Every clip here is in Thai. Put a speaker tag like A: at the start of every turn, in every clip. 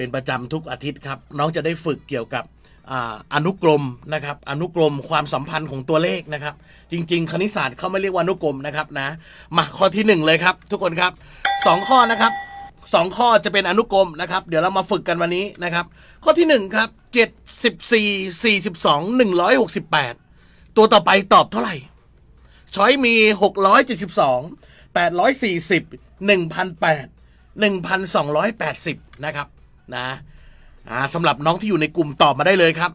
A: เป็นประจำทุกอาทิตย์ครับ น้องจะได้ฝึกเกี่ยวกับอนุกรมนะครับ อนุกรมความสัมพันธ์ของตัวเลขนะครับ จริงๆ คณิตศาสตร์เขาไม่เรียกว่าอนุกรมนะครับนะมาข้อที่ 1 เลยครับ ทุกคนครับ 2 ข้อนะครับ2ข้อจะเป็นอนุกรมนะครับ เดี๋ยวเรามาฝึกกันวันนี้นะครับ ข้อที่1ครับ74 42 168ตัวต่อไปตอบเท่าไหร่ช้อยมี672 840 1,008 1,280นะครับนะ อ่าสำหรับน้องที่อยู่ในกลุ่ม ตอบมาได้เลยครับ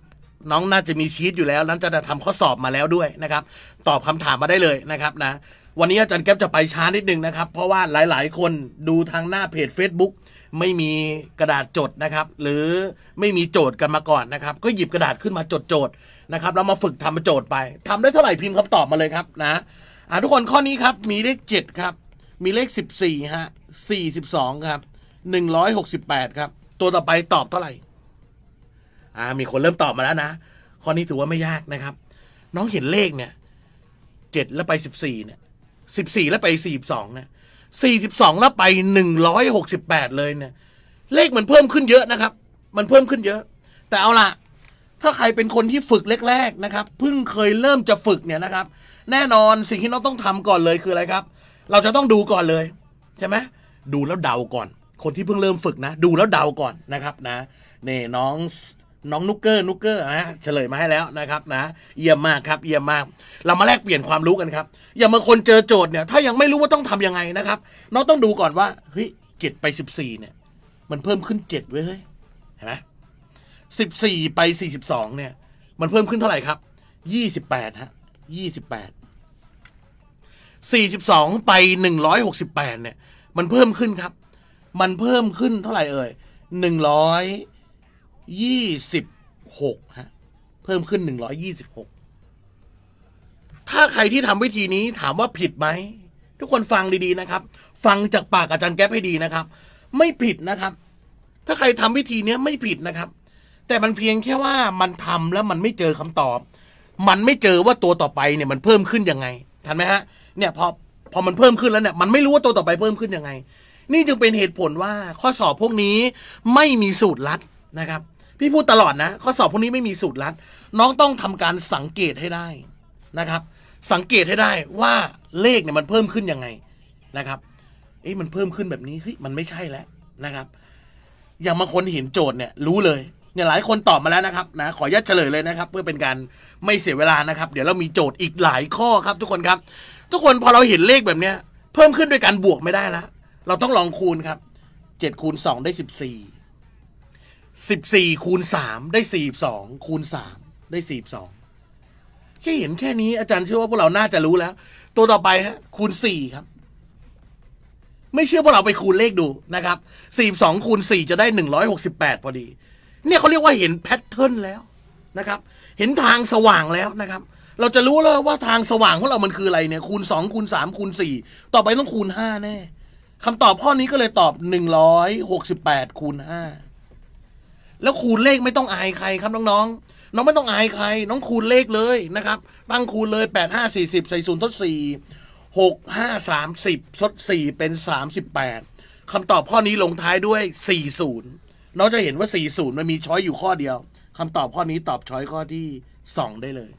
A: น้องน่าจะมีชีตอยู่แล้ว นั้นจะทำข้อสอบมาแล้วด้วยนะครับตอบคำถามมาได้เลยนะครับนะวันนี้อาจารย์แก๊ปจะไปช้านิดนึงนะครับ เพราะว่าหลายๆ คนดูทางหน้าเพจ Facebook ไม่มีกระดาษจดนะครับ หรือไม่มีโจทย์กันมาก่อนนะครับ ก็หยิบกระดาษขึ้นมาจดโจทย์นะครับแล้วมาฝึกทำโจทย์ไป ทำได้เท่าไหร่พิมพ์คำตอบมาเลยครับนะอ่าทุกคนข้อนี้ครับมีเลขเจ็ดครับมีเลขสิบสี่ฮะสี่สิบสองครับหนึ่งร้อยหกสิบแปดครับตัวต่อไปตอบเท่าไหร่ อ่า มีคนเริ่มตอบมาแล้วนะข้อนี้ถือว่าไม่ยากนะครับ น้องเห็นเลขเนี่ย เจ็ดแล้วไปสิบสี่เนี่ย สิบสี่แล้วไปสี่สองเนี่ยสี่สิบสองแล้วไปหนึ่งร้อยหกสิบแปดเลยเนี่ย เลขมันเพิ่มขึ้นเยอะนะครับ มันเพิ่มขึ้นเยอะ แต่เอาละถ้าใครเป็นคนที่ฝึกแรกๆนะครับ เพิ่งเคยเริ่มจะฝึกเนี่ยนะครับ แน่นอนสิ่งที่เราต้องทำก่อนเลยคืออะไรครับ เราจะต้องดูก่อนเลย ใช่ไหม ดูแล้วเดาก่อนคนที่เพิ่งเริ่มฝึกนะดูแล้วเดาก่อนนะครับ นะนี่น้องน้องนุกเกอร์นุกเกอร์นะเฉลยมาให้แล้วนะครับ นะเยี่ยมมากครับ เยี่ยมมาก เรามาแลกเปลี่ยนความรู้กันครับ อย่ามาคนเจอโจทย์เนี่ย ถ้ายังไม่รู้ว่าต้องทํำยังไงนะครับน้องต้องดูก่อนว่าเฮ้ยเจ็ดไปสิบสี่เนี่ย มันเพิ่มขึ้นเจ็ดเว้ย เห็นไหมสิบสี่ไปสี่สิบสองเนี่ย มันเพิ่มขึ้นเท่าไหร่ครับยี่สิบแปดฮะยี่สิบแปดสี่สิบสองไปหนึ่งร้อยหกสิบแปดเนี่ย มันเพิ่มขึ้นครับมัน เพิ่มขึ้นเท่าไหร่เอ่ย หนึ่งร้อยยี่สิบหกฮะ เพิ่มขึ้นหนึ่งร้อยี่สิบหก ถ้าใครที่ทำวิธีนี้ถามว่าผิดไหม ทุกคนฟังดีๆนะครับ ฟังจากปากอาจารย์แก๊ปให้ดีนะครับ ไม่ผิดนะครับ ถ้าใครทำวิธีนี้ไม่ผิดนะครับ แต่มันเพียงแค่ว่ามันทำแล้วมันไม่เจอคำตอบ มันไม่เจอว่าตัวต่อไปเนี่ย มันเพิ่มขึ้นยังไงทันไหมฮะ เนี่ยพอพอมันเพิ่มขึ้นแล้วเนี่ยมันไม่รู้ว่าตัวต่อไปเพิ่มขึ้นยังไงนี่จึงเป็นเหตุผลว่าข้อสอบพวกนี้ไม่มีสูตรลัดนะครับ พี่พูดตลอดนะข้อสอบพวกนี้ไม่มีสูตรลัด น้องต้องทำการสังเกตให้ได้นะครับ สังเกตให้ได้ว่าเลขเนี่ยมันเพิ่มขึ้นยังไงนะครับเอ๊ะมันเพิ่มขึ้นแบบนี้เฮ้ยมันไม่ใช่แล้วนะครับ อย่างบางคนเห็นโจทย์เนี่ยรู้เลยเนี่ยหลายคนตอบมาแล้วนะครับนะขอยัดเฉลยเลยนะครับ เพื่อเป็นการไม่เสียเวลานะครับ เดี๋ยวเรามีโจทย์อีกหลายข้อครับ ทุกคนครับ ทุกคนพอเราเห็นเลขแบบเนี้ย เพิ่มขึ้นด้วยการบวกไม่ได้แล้วเราต้องลองคูณครับ เจ็ดคูณสองได้สิบสี่ สิบสี่คูณสามได้สี่สอง คูณสามได้สี่สองแค่เห็นแค่นี้อาจารย์เชื่อว่าพวกเราน่าจะรู้แล้ว ตัวต่อไปฮะคูณสี่ครับ ไม่เชื่อพวกเราไปคูณเลขดูนะครับ สี่สองคูณสี่จะได้หนึ่งร้อยหกสิบแปดพอดี เนี่ยเขาเรียกว่าเห็นแพทเทิร์นแล้วนะครับ เห็นทางสว่างแล้วนะครับ เราจะรู้แล้วว่าทางสว่างของเรามันคืออะไร เนี่ยคูณสองคูณสามคูณสี่ ต่อไปต้องคูณห้าแน่คำตอบข้อนี้ก็เลยตอบหนึ่งร้อยหกสิบแปดคูณห้าแล้วคูณเลขไม่ต้องอายใครครับน้องๆน้องไม่ต้องอายใคร น้องคูณเลขเลยนะครับตั้งคูณเลยแปดห้าสี่สิบใส่ศูนย์ทดสี่หกห้าสามสิบทดสี่เป็นสามสิบแปดคำตอบข้อนี้ลงท้ายด้วยสี่ศูนย์น้องจะเห็นว่าสี่ศูนย์มันมีช้อยอยู่ข้อเดียว คำตอบข้อนี้ตอบช้อยข้อที่สองได้เลย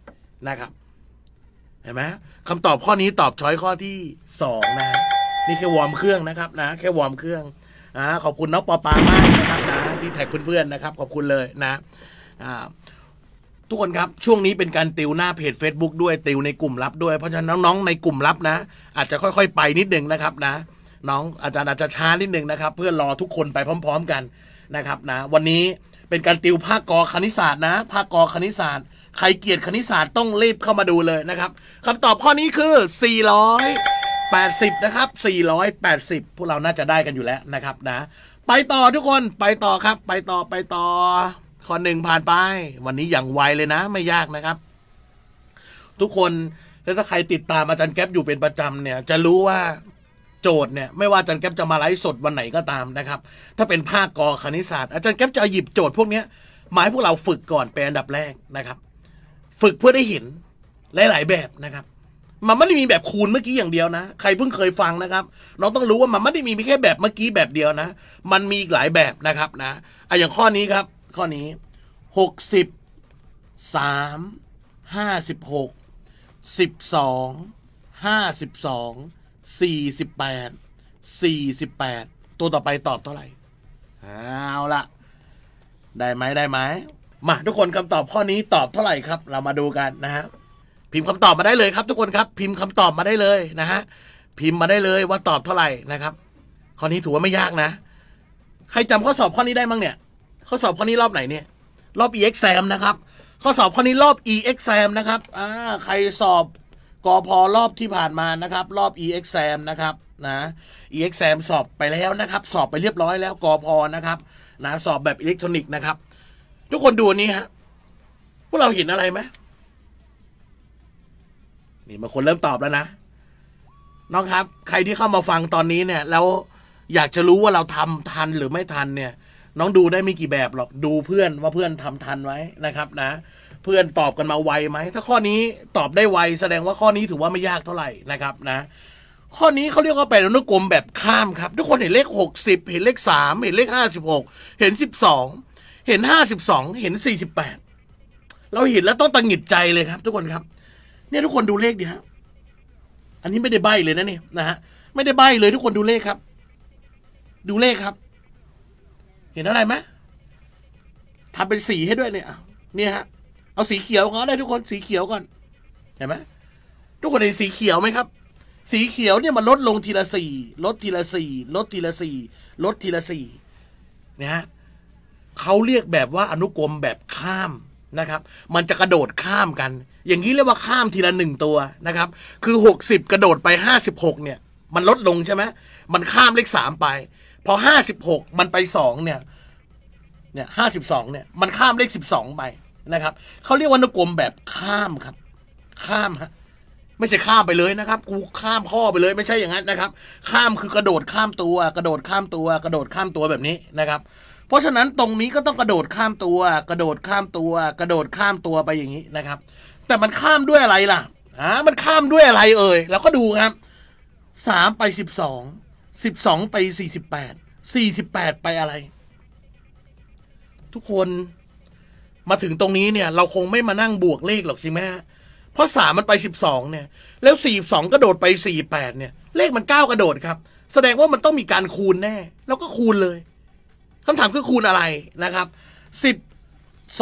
A: นะครับ เห็นไหมคำตอบข้อนี้ตอบช้อยข้อที่สองนะนี่แค่วอร์มเครื่องนะครับนะ แค่วอร์มเครื่องอ่าขอบคุณน้องปอปามากนะครับนะที่แท็กเพื่อนๆนะครับขอบคุณเลยนะทุกคนครับช่วงนี้เป็นการติวหน้าเพจ Facebook ด้วย ติวในกลุ่มลับด้วย เพราะฉะนั้นน้องๆในกลุ่มลับนะ อาจจะค่อยๆไปนิดนึงนะครับนะ น้องอาจารย์อาจจะช้านิดนึงนะครับ เพื่อรอทุกคนไปพร้อมๆกันนะครับนะวันนี้เป็นการติวภาคกอคณิตศาสตร์นะภาคกอคณิตศาสตร์ใครเกียดคณิตศาสตร์ต้องรีบเข้ามาดูเลยนะครับคำตอบข้อนี้คือ 400 80 นะครับ480พวกเราน่าจะได้กันอยู่แล้วนะครับนะไปต่อทุกคนไปต่อครับ ไปต่อไปต่อข้อหนึ่งผ่านไป วันนี้อย่างไวเลยนะ ไม่ยากนะครับ ทุกคนแลถ้าใครติดตามอาจารย์แก๊ปอยู่เป็นประจำเนี่ย จะรู้ว่าโจทย์เนี่ย ไม่ว่าอาจารย์แก๊ปจะมาไลฟ์สดวันไหนก็ตามนะครับ ถ้าเป็นภาคกอคณิตศาสตร์ อาจารย์แก๊ปจะหยิบโจทย์ พวกนี้หมายพวกเราฝึกก่อนเป็นอันดับแรกนะครับ ฝึกเพื่อได้เห็นหลาย ๆ แบบนะครับมันไม่ได้มีแบบคูณเมื่อกี้อย่างเดียวนะ ใครเพิ่งเคยฟังนะครับ เราต้องรู้ว่ามันไม่ได้มีแค่แบบเมื่อกี้แบบเดียวนะ มันมีอีกหลายแบบนะครับนะอะอย่างข้อนี้ครับ ข้อนี้หกสิบสามห้าสิบหกสิบสองห้าสิบสองสี่สิบแปดสี่สิบแปดตัวต่อไปตอบเท่าไหร่เอาละได้ไหมได้ไหมมาทุกคนคำตอบข้อนี้ตอบเท่าไหร่ครับ เรามาดูกันนะครับพิมพ์คำตอบมาได้เลยครับทุกคนครับ พิมพ์คำตอบมาได้เลยนะฮะพิมพ์มาได้เลยว่าตอบเท่าไหร่นะครับ ข้อนี้ถือว่าไม่ยากนะ ใครจำข้อสอบข้อนี้ได้มั้งเนี่ย ข้อสอบข้อนี้รอบไหนเนี่ย รอบ EX a m นะครับข้อสอบข้อนี้รอบ EX a m นะครับอ่าใครสอบกอพอรอบที่ผ่านมานะครับ รอบ EX a m นะครับนะ EX a m สอบไปแล้วนะครับสอบไปเรียบร้อยแล้วกอพอนะครับนะสอบแบบอิเล็กทรอนิกส์นะครับทุกคนดูนี้ฮะพวกเราเห็นอะไรไหมนี่บางคนเริ่มตอบแล้วนะน้องครับ ใครที่เข้ามาฟังตอนนี้เนี่ยแล้วอยากจะรู้ว่าเราทำทันหรือไม่ทันเนี่ย น้องดูได้ไม่กี่แบบหรอกดูเพื่อนว่าเพื่อนทำทันไว้นะครับนะ เพื่อนตอบกันมาไวไหมถ้าข้อนี้ตอบได้ไวแสดงว่าข้อนี้ถือว่าไม่ยากเท่าไหร่นะครับนะ ข้อนี้เขาเรียกว่าเป็นอนุกรมแบบข้ามครับ ทุกคนเห็นเลข60เห็นเลข3เห็นเลข56เห็น12เห็น52เห็น48เราเห็นแล้วต้องตังหิดใจเลยครับทุกคนครับเนี่ยทุกคนดูเลขดิฮะ อันนี้ไม่ได้ใบเลยนะเนี่ยนะฮะไม่ได้ใบเลย ทุกคนดูเลขครับ ดูเลขครับ เห็นอะไรไหมทำเป็นสีให้ด้วยเนี่ยเนี่ยฮะเอาสีเขียวก็ได้ทุกคนสีเขียวก่อนเห็นไหมทุกคนเห็นสีเขียวไหมครับ สีเขียวเนี่ยมันลดลงทีละสี่ลดทีละสี่ลดทีละสี่ลดทีละสี่เนี่ยฮะเขาเรียกแบบว่าอนุกรมแบบข้ามนะครับ มันจะกระโดดข้ามกันอย่างนี้เรียกว่าข้ามทีละหนึ่งตัวนะครับ คือ 60 กระโดดไป 56 เนี่ย มันลดลงใช่ไหมมันข้ามเลขสามไปพอ56มันไป2เนี่ยเนี่ยห้าสิบสองเนี่ยมันข้ามเลขสิบสองไปนะครับเขาเรียกว่านกลมแบบข้ามครับ ข้ามฮะไม่ใช่ข้ามไปเลยนะครับ กูข้ามข้อไปเลย ไม่ใช่อย่างนั้นนะครับ ข้ามคือกระโดดข้ามตัวกระโดดข้ามตัว กระโดดข้ามตัวแบบนี้นะครับ เพราะฉะนั้นตรงนี้ก็ต้องกระโดดข้ามตัว กระโดดข้ามตัว กระโดดข้ามตัวไปอย่างนี้นะครับแต่มันข้ามด้วยอะไรล่ะอ่ามันข้ามด้วยอะไรเอ่ย เราก็ดูครับ สามไปสิบสอง สิบสองไปสี่สิบแปด สี่สิบแปดไปอะไร ทุกคน มาถึงตรงนี้เนี่ย เราคงไม่มานั่งบวกเลขหรอกใช่ไหมฮะเพราะสามมันไปสิบสองเนี่ย แล้วสี่สองกระโดดไปสี่แปดเนี่ย เลขมันเก้ากระโดดครับ แสดงว่ามันต้องมีการคูณแน่ แล้วก็คูณเลย คำถามคือคูณอะไรนะครับ สิบ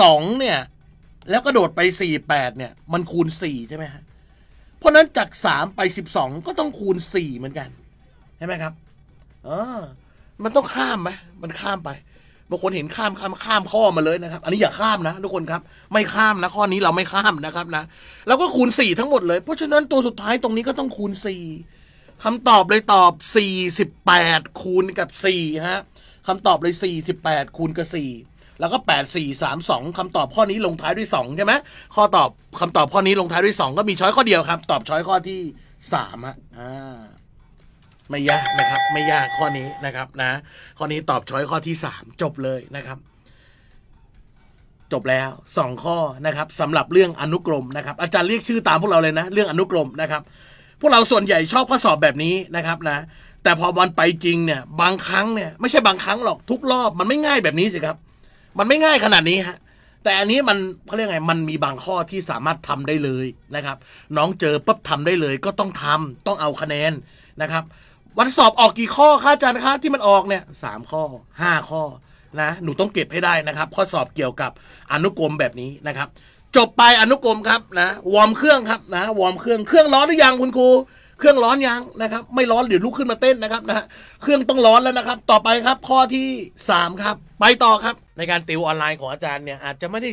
A: สองเนี่ยแล้วกระโดดไปสี่แปดเนี่ย มันคูณสี่ใช่ไหมฮะ เพราะนั้นจากสามไปสิบสองก็ต้องคูณสี่เหมือนกัน ใช่ไหมครับ เออ มันต้องข้ามไหม มันข้ามไป บางคนเห็นข้ามข้ามข้ามข้อมาเลยนะครับ อันนี้อย่าข้ามนะทุกคนครับ ไม่ข้ามนะข้อนี้เราไม่ข้ามนะครับนะ แล้วก็คูณสี่ทั้งหมดเลย เพราะฉะนั้นตัวสุดท้ายตรงนี้ก็ต้องคูณสี่คำตอบเลยตอบสี่สิบแปดคูณกับสี่ฮะคำตอบเลยสี่สิบแปดคูณกับสี่แล้วก็ 8 4 3 2คำตอบข้อนี้ลงท้ายด้วย2ใช่ไหม ข้อตอบคำตอบข้อนี้ลงท้ายด้วย2ก็มีช้อยข้อเดียวครับ ตอบช้อยข้อที่3ฮะอ่าไม่ยากนะครับ ไม่ยากข้อนี้นะครับนะ ข้อนี้ตอบช้อยข้อที่3จบเลยนะครับ จบแล้ว2ข้อนะครับสำหรับเรื่องอนุกรมนะครับ อาจารย์เรียกชื่อตามพวกเราเลยนะเรื่องอนุกรมนะครับ พวกเราส่วนใหญ่ชอบข้อสอบแบบนี้นะครับนะ แต่พอวันไปจริงเนี่ยบางครั้งเนี่ยไม่ใช่บางครั้งหรอกทุกรอบมันไม่ง่ายแบบนี้สิครับมันไม่ง่ายขนาดนี้ฮะแต่อันนี้มันเขาเรียกไง มันมีบางข้อที่สามารถทำได้เลยนะครับ น้องเจอปุ๊บทาได้เลย ก็ต้องทำต้องเอาคะแนนนะครับ วันสอบออกกี่ข้อค่าจารย์ค่าที่มันออกเนี่ยสามข้อห้าข้อนะ หนูต้องเก็บให้ได้นะครับ ข้อสอบเกี่ยวกับอนุกรมแบบนี้นะครับ จบไปอนุกรมครับนะ วอร์มเครื่องครับนะ วอร์มเครื่อง เครื่องร้อนหรือยังคุณครู เครื่องร้อนยังนะครับ ไม่ร้อนเดี๋ยวลุกขึ้นมาเต้นนะครับนะเครื่องต้องร้อนแล้วนะครับ ต่อไปครับ ข้อที่สามครับ ไปต่อครับในการติวออนไลน์ของอาจารย์เนี่ยอาจจะไม่ได้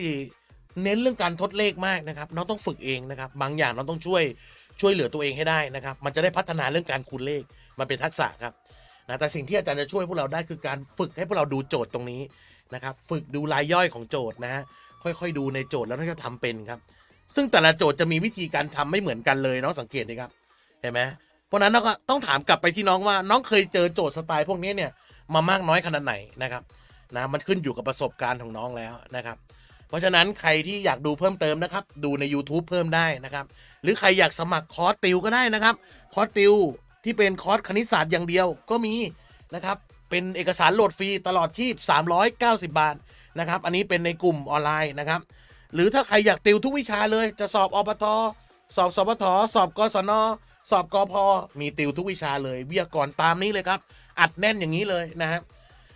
A: เน้นเรื่องการทดเลขมากนะครับ น้องต้องฝึกเองนะครับ บางอย่างน้องต้องช่วยช่วยเหลือตัวเองให้ได้นะครับ มันจะได้พัฒนาเรื่องการคูณเลขมันเป็นทักษะครับนะแต่สิ่งที่อาจารย์จะช่วยพวกเราได้คือการฝึกให้พวกเราดูโจทย์ตรงนี้นะครับ ฝึกดูรายย่อยของโจทย์นะฮะค่อยๆ ดูในโจทย์แล้วท่าจะทำเป็นครับ ซึ่งแต่ละโจทย์จะมีวิธีการทำไม่เหมือนกันเลย น้องสังเกตดีครับ เห็นไหมเพราะนั้นเราก็ต้องถามกลับไปที่น้องว่า น้องเคยเจอโจทย์สไตล์ พวกนี้เนี่ยมามากน้อยขนาดไหนนะครับนะมันขึ้นอยู่กับประสบการณ์ของน้องแล้วนะครับ เพราะฉะนั้นใครที่อยากดูเพิ่มเติมนะครับ ดูใน YouTube เพิ่มได้นะครับ หรือใครอยากสมัครคอร์สติว ก็ได้นะครับคอร์สติว ที่เป็นคอร์สคณิตศาสตร์อย่างเดียวก็มีนะครับ เป็นเอกสารโหลดฟรีตลอดชีพ390 บาทนะครับอันนี้เป็นในกลุ่มออนไลน์นะครับ หรือถ้าใครอยากติวทุกวิชาเลยจะสอบอบตสอบสอบทสอบกศนสอบกพมีติวทุกวิชาเลยวิทยากรตามนี้เลยครับ อัดแน่นอย่างนี้เลยนะครับ